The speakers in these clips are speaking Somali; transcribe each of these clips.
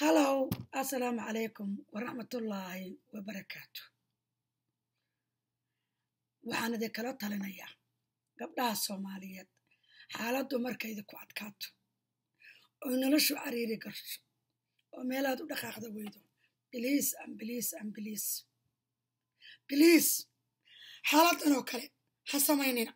hallow assalaamu calaykum waraxmatullaahi wabarakaatu waxaan idinkala talinayaa gabdhaha soomaaliyeed xaaladdu ku adkaato oo noloshu cariiri garto oo meelaad u dhaqaaqda weydo biliis ambiliis ambiliis biliis xaaladdan oo kale ha samaynina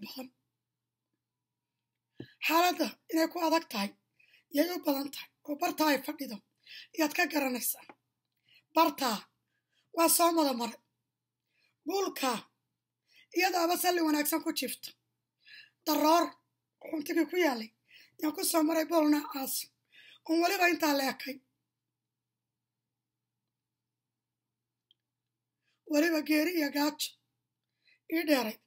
baxan xaaladda inay ku adag tahay yay u badan tahay oo bartaa ay fadhido iyaad ka garanaysaa bartaa waa soo mada maray buulkaa iyadooaba salli wanaagsan ku jiifta darroor xuntigii ku yaalay yaan ku soo maray buulna noocaas oon weliba intaa leekay ekay weliba geeri iyo gaajo ii dheerayd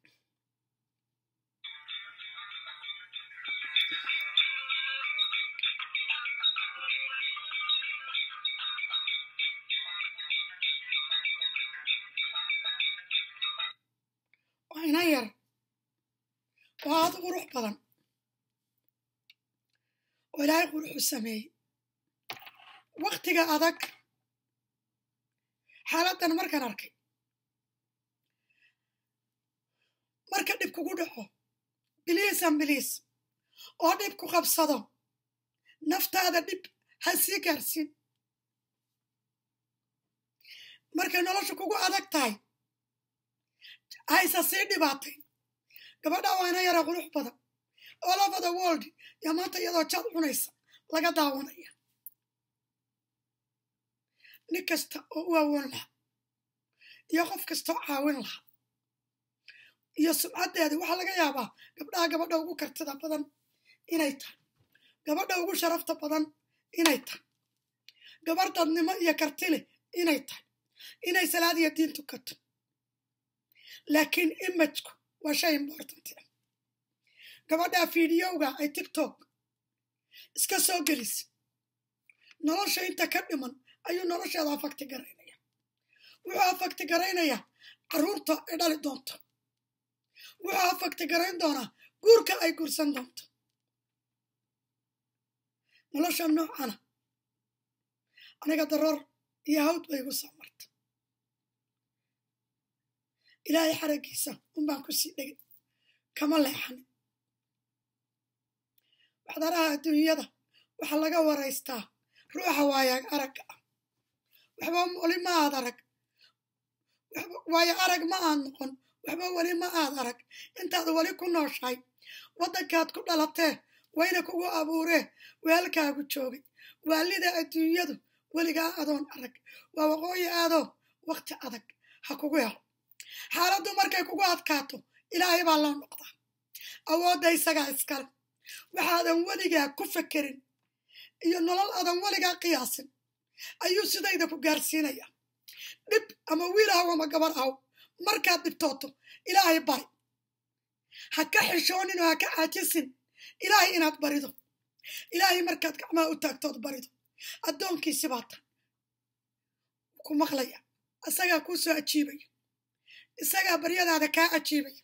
aad qurux badan oo ilaahay quruxu sameeyey waktiga adag xaaladdan markaan arkay marka dhib kugu dhaco biliis an biliis oo dhib ku qabsado naftaada dhib ha sii gaarsiin markay nolosha kugu adag tahay hayse sii dhibaatay gabadhaa waa ina yara qurux badan the world iyo maanta iyadoo jaad cunaysa laga daawanaya nin kasta oo u awoon lahaa iyo qof kastaoo caawin lahaa iyo sumcaddeeda waxaa laga yaabaa gabdhaha gabadha ugu kartida badan inay tahay gabadha ugu sharafta badan inay tahay gabar dadnimo iyo karti inay tahay inay salaad iyo diin tukato laakiin imajku waa shay important gabadhaa fiidiyowga ay tiktok iska soo gelisa nolosha inta ka dhiman ayuu nolosheeda afakti garaynaya wuxuu afakti garaynayaa carruurta ay dhali doonto wuxuu afakti garayn doonaa guurka ay guursan doonto nolosha noocana aniga daroor iyo hawd bay igu soo marta ilaahay xaragiisa unbaan ku sii dhegay kama leexan waxdaraha adduunyada waxaa laga waraystaa ruuxa waayaag aragga ah waxba weli ma aad arag waayo arag ma aad noqon waxba weli ma aad arag intaad weli ku nooshahay waddankaad ku dhalatee wayna kugu abuuree weelkaagu joogay waalida adduunyadu weligaa adoon arag waa waqooyi aadoo wakhti adag ha kugu hel xaaladdu markay kugu adkaato ilaahay baa loo noqdaa awoodda isagaa iskale waxaadan weligaa ku fekerin iyo nolol aadan weligaa qiyaasin ayuu sidayda ku gaarsiinaya dhib ama wiil ahow ama gabar ahow markaad dhibtooto ilaahay bari ha ka xishoonin oo ha ka caajisin ilaahay inaad barido ilaahay markaad gacmaha u taagtood barido addoonkiisibaa ku maqlaya asagaa kuu soo ajiibaya isagaa baryadaada kaa cajiibay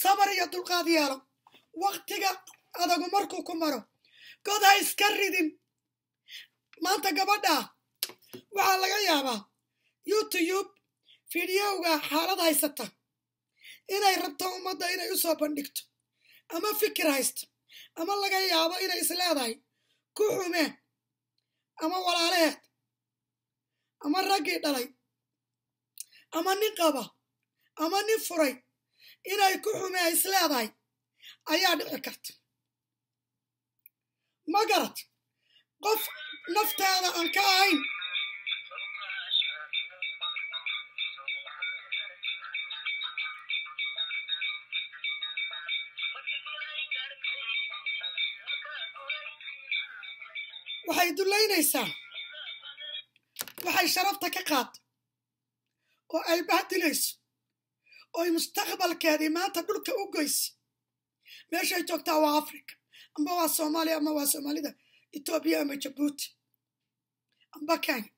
sabar iyo dulqaad yeelo wakhtiga adagu markuu ku maro god ha iska ridin maanta gabadhaa waxaa laga yaabaa youtube fidyowga xaalad haysata inay rabto ummadda inay u soo bandhigto ama fikir haysto ama laga yaabo inay isleedahay ku xumeen ama walaalaheed ama raggii dhalay ama nin qaba ama nin furay inay ku xume ay isleedahay ayaa dhici karta ma garad qof nafteeda aan ka ahayn waxay dullaynaysaa waxay sharafta ka qaad oo ay bahdilayso oy mustaqbalkeedii maanta dhulka u goysa meeshay joogtaa waa africa amba waa soomaaliya ama waa soomaalida etoobiya ama jabuuti amba kenya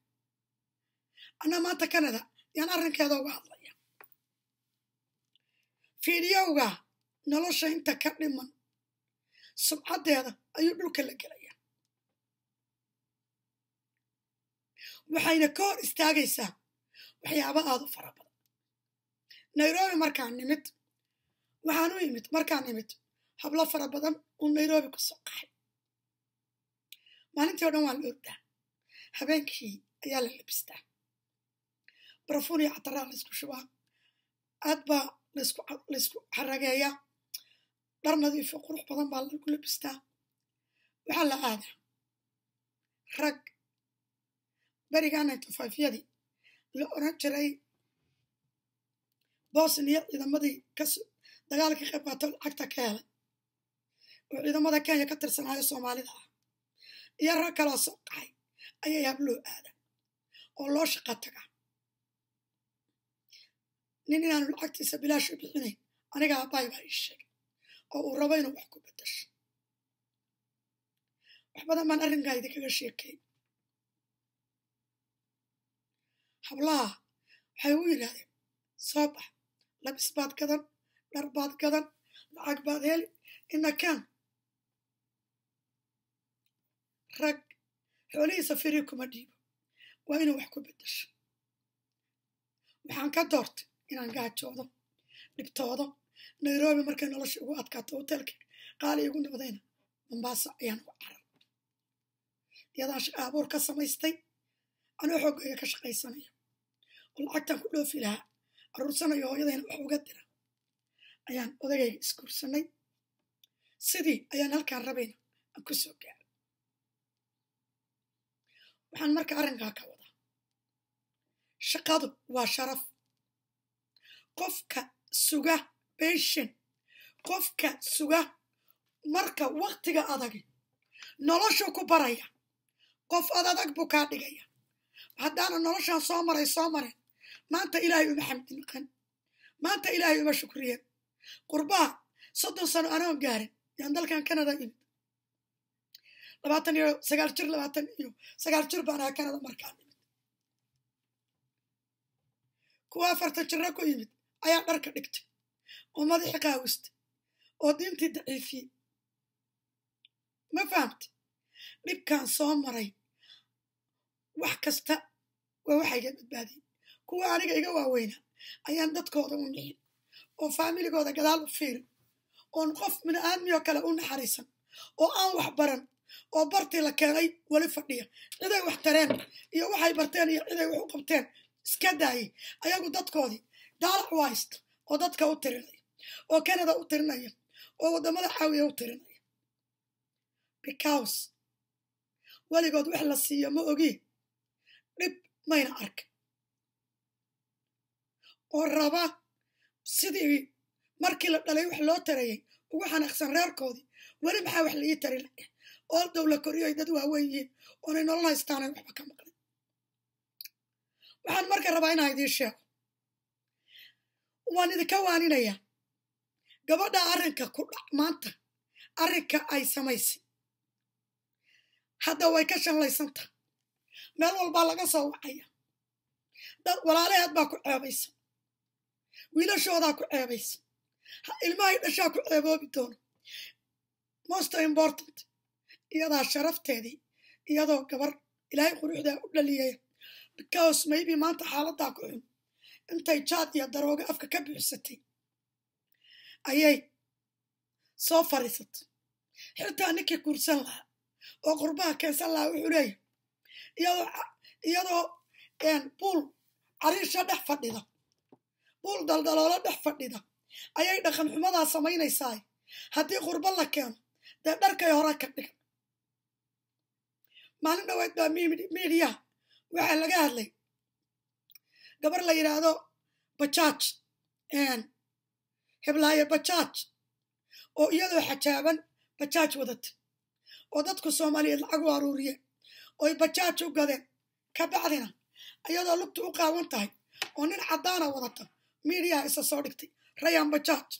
anaa maanta canada yaan arrinkeeda uga hadlaya fiidiyowga nolosha inta ka dhiman subcaddeeda ayuu dhulka la gelaya waxayna ka hor istaagaysaa waxyaaba aada u farabada nairobi markaan nimid waxaan u yimid markaan imid hablo fara badan uu nairobi ku soo qaxay maalintii o dhan waan la ordaa habeenkii ayaa la labistaa barafuun iyo cataraa laysku shubaa aad baa laysku xarageeyaa dhar nadiifo ah, qurux badan baa lagu labistaa waxaa la aadaa rag berigaa ninty la oran jiray bosniya ciidamadii dagaalka ka qayb qaato lacagta ka helay oo ciidamada kenya ka tirsanaayo soomaalida ah iyo rag kaloo soo qacay ayay habloo aada oo loo shaqa taga nin inaanu lacagtiisa bilaash u bixinayn aniga abaay baa ii sheegay oo uu rabo inuu wax ku bedasho wax badan baan arrinkaa idinkaga sheekay hablaha waxay u yidhaahdeen soo bax labis baad gadan dhar baad gadan lacag baad heli inakaan rag xoolihiisa firi kuma dhiibo waa inuu wax ku bedasho waxaan ka doortay inaan gaajoodo dhibtoodo nairobi markay nolosha ugu adkaato hotelka qaali igu noqdayna mombaaso ayaan ugu carar iyadaa shaqa abuur ka samaystay anoo xoogayga ka shaqaysanayo oo lacagtaan ku dhoofi lahaa aruursanayo hooyadayna wax uga dira ayaan odagayga oh, isguursanay sidii ayaan halkaan rabayna aan ku soo gaaro waxaan marka arrinkaa ka wadaa shaqadu waa sharaf qofka suga beshin qofka suga marka waktiga adagi noloshu ku baraya qof ad adag buu kaa dhigaya haddaana noloshaan soo maray soo mareen maanta ilaahay uma xamdi maanta ilaahay uma shukriyan qurbaha soddon sano anoon gaarin yaan dalkan canada imid labaatan iyo sagaal jir labaatan iyo sagaal jir baan ahaa canada markaan imid kuwa afarta jirna ku yimid ayaa dharka dhigtay oo madaxi qaawistay oo diintii daciifiyey ma fahamta dhibkaan soo maray wax kasta waa waxayga badbaadiyey kuwa aniga iga waaweyna ayaan dadkooda u nicin oo faamiligooda gadaal u fiirin oon qof min aadmiyoo kale u naxariisan oo aan wax baran oo bartii la keenay weli fadhiya ciday wax tareen iyo waxay barteen iyo ciday wax u qabteen iska daayay ayagu dadkoodii daalac wayst oo dadka u tirinaya oo canada u tirinaya oo waddamada caawiya u tirinaya because weligood wax la siiyo ma ogii dhib mayna arka oo raba sidii markii la dhalay wax loo tarayay ugu xanaaqsan reerkoodii weli maxaa wax laii tari lae ool dowla koriyo ay dad waaweyn yihiin oonay nolol haystaana waxba ka maqlay waxaan marka rabaa inaan idiin sheego waan idinka waaninayaa gabadha arrinka ku dhac maanta arrinka ay samaysay hadda way ka shanlaysantaha meel walbaa laga soo wacaya dad walaalaheed baa ku ceebaysa wiilashoodaa ku ceebaysa ilmahay dhashaa ku ceeboobi doono most important iyadaa sharafteedii iyadoo gabar ilaahay quruxdaa u dhaliyaya because maybe maanta xaaladaa ku xun intay jaad iyo daroogo afka ka buuxsatay ayay soo fadhiisatay xitaa ninkii guursan lahaa oo qurbaha keensan lahaa wuxuu leeyahay iyadoo buul cariisha dhex fadhida buul daldaloolo dhex fadhida ayay dhaqan xumadaa samaynaysaa haddii qurbo la keeno dee dharkay hore ka dhigan maalin dhoweed baa miidiyaha waxaa laga hadlay gabar la yidhaahdo bajaaj heblaaye bajaaj oo iyadoo xajaaban bajaaj wadata oo dadku soomaaliyeed lacag u aruuriye oy bajaaj u gadeen ka bacdina iyadoo lugtu u qaawan tahay oo nin caddaana wadata miidhiyaha isa soo dhigtay rayanba george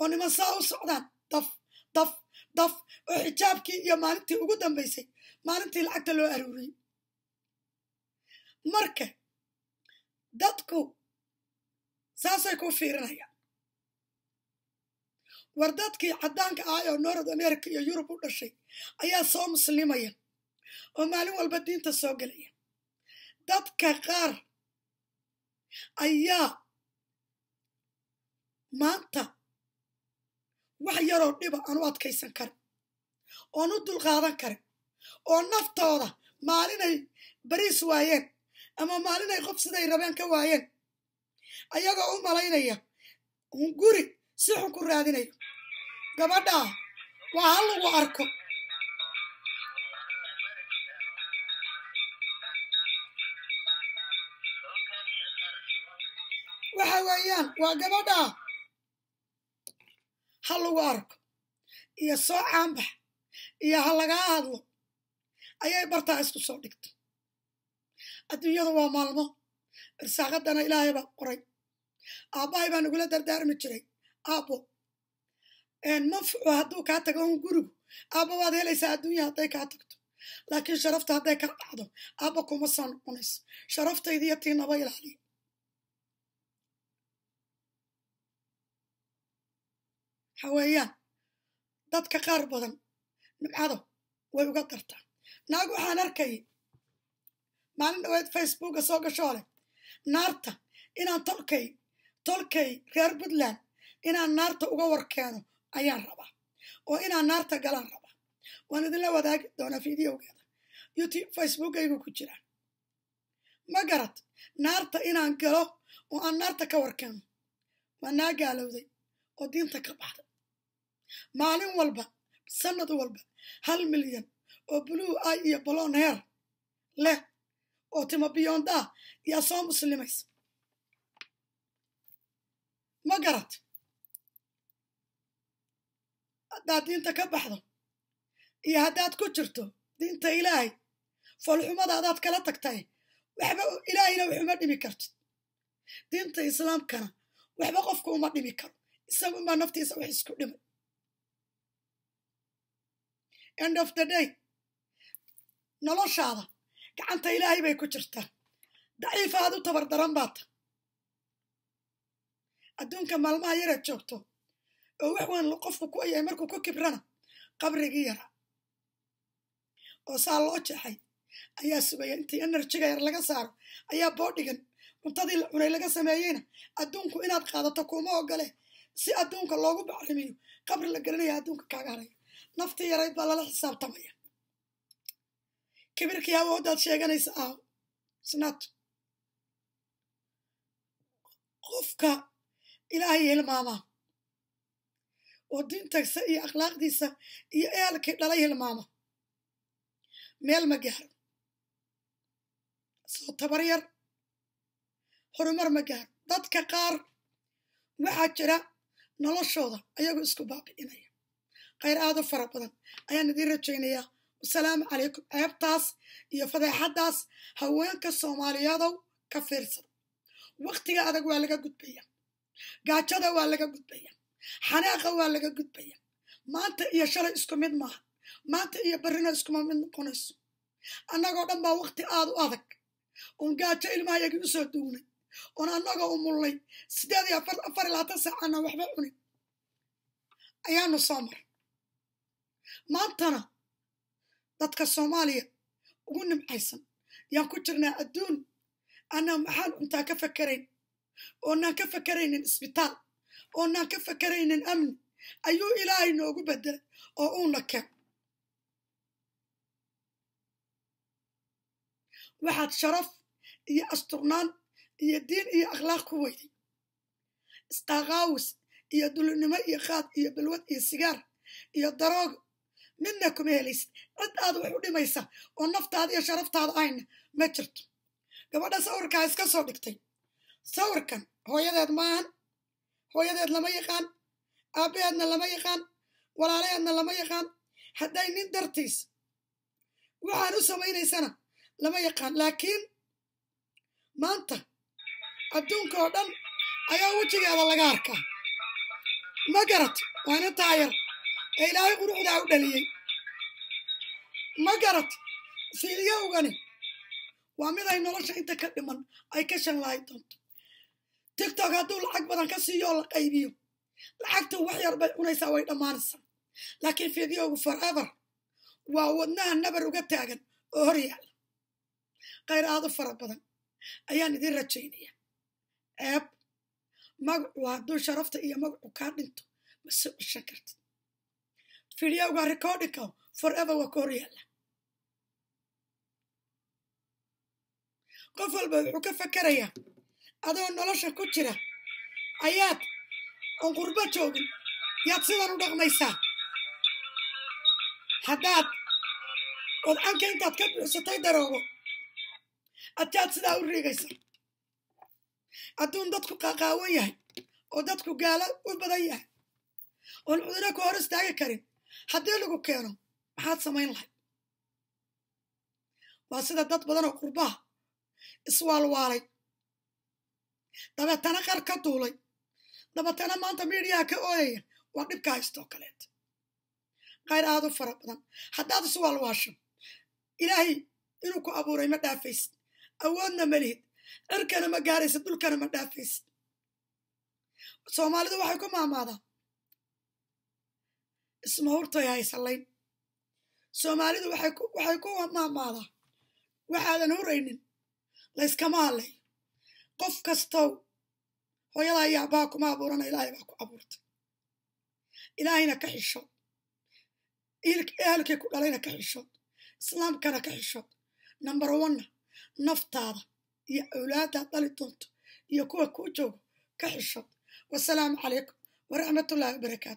oo niman saa u socdaan daf daf daf oo xijaabkii iyo maalintii ugu dambaysay maalintii lacagta loo aruuriyey marka dadku saasay ku fiirinayaan war dadkii caddaanka ahay oo north america iyo yurub u dhashay ayaa soo muslimaya oo maalin walba diinta soo gelaya dadka qaar ayaa maanta wax yaroo dhiba aanu adkaysan karin oon u dulqaadan karin oo naftooda maalinay bariis waayeen ama maalinay qof siday rabeen ka waayeen ayagoo u malaynaya guri si xun ku raadinayo gabadhaa waa ha lagu arko waxa weeyaan waa gabadhaa ha lagu arko iyo soo caanbax iyo ha lagaa hadlo ayay bartaa isku soo dhigto adduunyadu waa maalmo irsaaqadana ilaahay baa qoray aabbahay baan ugula dardaarmi jiray aabbo mafco hadduu kaa tago un gurigu aabbo waad helaysaa adduunya hadday kaa tagto laakiin sharafta hadday kaa dhacdo aabba kuma saan noqonayso sharaftaydiiyo naba ilaaliya haweeyaa dadka qaar badan nibcado way uga dartaa naag waxaan arkayay maalin dhaweed facebooka soo gashoo leh naarta inaan tolkay tolkay reer puntland inaan naarta uga warkeeno ayaan rabaa oo inaan naarta galaan rabaa waan idinla wadaagi doonaa fideogeeda youtube facebookaygu ku jiraa ma garad naarta inaan galo oo aan naarta ka warkeeno waa naa gaalowday oo diinta ka baxday maalin walba sanad walba hal milyan oo blue eye iyo balon heer leh oo timo biyond ah yaa soo muslimaysa ma garad haddaad diinta ka baxdo iyo haddaad ku jirto diinta ilaahay foolxumada adaad kala tagtay waxba ilaahayna wax uma dhimi kartid diinta islaamkana waxba qofka uma dhimi karo isagu unbaa naftiisa wax isku dhimay end of the day noloshaada gacanta ilaahay bay ku jirtaa daciifa aad u tabar daran baata adduunka maalmaha yareed joogto oo wax weyn qofku ku ayahay markuu ku kibrana qabrigii yara oo saa loo jeexay ayaa subaya intii enerjiga yar laga saaro ayaa boodhigan cuntadii la cunay laga sameeyeyna adduunku inaad qaadato kuuma ogole si adduunka loogu bacrimiyo qabri la gelinaya adduunka kaaga haraya nafta yarayd baa lala xisaabtamaya kibirkii awooddaad sheeganaysa ah snaato qofka ilaahay hilmaamaa oo diintaysa iyo akhlaaqdiisa iyo eelkii dhalay hilmaama meel ma gaaro soo tabar yar horumar ma gaaro dadka qaar waxaa jira noloshooda ayagoo isku baabi'inaya khayr aada u fara badan ayaan idiin rajaynayaa wasalaamu calaykum ceebtaas iyo fadeexaddaas haweenka soomaaliyadow ka fiirsada waktiga adag waa laga gudbaya gaajada waa laga gudbaya xanaaqa waa laga gudbaya maanta iyo shalay isku mid maaha maanta iyo barrina iskuma mid noqonayso annagoo dhan baa wakti aada u adag oon gaajo ilmahayagii u soo duugnay oon annagoo u mullay siddeed iyo afar iyo labaatan saacana waxba cunin ayaanu soo maray maantana dadka soomaaliya ugu nimcaysan yaan ku jirnaa adduun anaa maxaan cuntaa ka fakarayn oonaan ka fakaraynin isbitaal oonaan ka fakaraynin amni ayuu ilaahay noogu bedelay oo uuna keen waxaad sharaf iyo asturnaan iyo diin iyo akhlaaq ku weyday isqaaqaawis iyo dulinimo iyo qaad iyo balwad iyo sigaar iyo darooga midna kuma helaysid cid aad wax u dhimaysa oo naftaada iyo sharaftaada ahayna ma jirto gabadha sawirkaa iska soo dhigtay sawirkan hooyadeed ma ahan hooyadeed lama yaqaan aabbaheedna lama yaqaan walaalaheedna lama yaqaan hadday nin dartiis waxaan u samaynaysana lama yaqaan laakiin maanta adduunka oo dhan ayaa wejigeeda laga arkaa ma garat waa nin taayar ee ilaahay quruxdaa u dhaliyey ma garat siiliyowgani waa mid ay nolosha inta ka dhiman ay ka shan lahay doonto tigtok hadduu lacag badan ka siiyo la qaybiyo lacagtu wax yar bay cunaysaa way dhammaanaysaa laakiin fideogu forever waa wadnaha nabar uga taagan oo hor yaala khayraado fara badan ayaan idiin rajaynaya eeb magacu hadduu sharafta iyo magacu kaa dhinto ma soo ceshan kartid filioga recordicum forever waa ku qof walba wuxuu ka fakerayaa adoo nolosha ku jira ayaad oon qurbo joogin yaad sidan u dhaqmaysaa haddaad wadcanka intaad ka buuxsatay daroogo adtaad sidaa u riigaysa adduun dadku qaqaawo yahay oo dadku gaalo u badan yahay oon cuduro ku hor istaagi karin haddii lagu keeno maxaad samayn lahayd waa sida dad badan oo qurbaha iswaalwaalay dabeetana qaar ka duulay dabeetana maanta miidiyaha ka ooyaya waa dhibka haystoo kaleeta qayr aad u fara badan haddaad iswaalwaasho ilaahay inuu ku abuuray ma dhaafaysid awoodna ma lihid cirkana ma gaaraysid dhulkana ma dhaafaysid soomaalidu waxay ku maamaadaan isma hortay haysallayn soomaalidu waxay ku maamaadaa waxaadan huraynin layskama hadlayo qof kastow hooyadaa yaabaa kuma abuurana ilaahay baa ku abuurtay ilaahayna ka xishood ehelkii ku dhalayna ka xishood islaamkana ka xishood namber onna naftaada iyo awlaadaad dhali doonto iyo kuwa kuu joogo ka xishood wasalaamu calaykum waraxmatullahi wabarakaatu